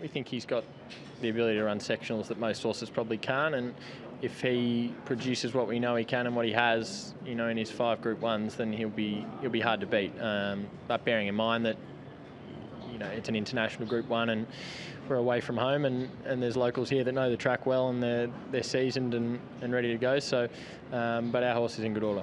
We think he's got the ability to run sectionals that most horses probably can't, and if he produces what we know he can and what he has, you know, in his five Group Ones, then he'll be he'll be hard to beat. Um, but bearing in mind that you know it's an international Group One and we're away from home, and, and there's locals here that know the track well and they're they're seasoned and, and ready to go. So, um, but our horse is in good order.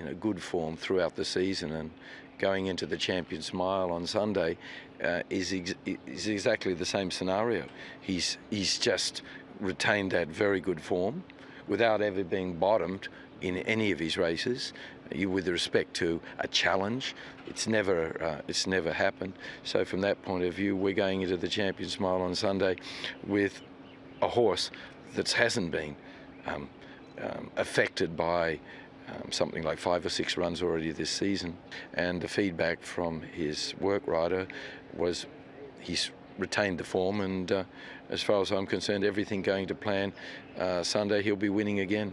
in a good form throughout the season and going into the Champions Mile on Sunday uh, is, ex is exactly the same scenario. He's, he's just retained that very good form without ever being bottomed in any of his races. You, uh, with respect to a challenge, it's never uh, it's never happened. So from that point of view, we're going into the Champions Mile on Sunday with a horse that hasn't been um, um, affected by um, something like five or six runs already this season. And the feedback from his work rider was he's retained the form, and uh, as far as I'm concerned, everything going to plan. Uh, Sunday he'll be winning again.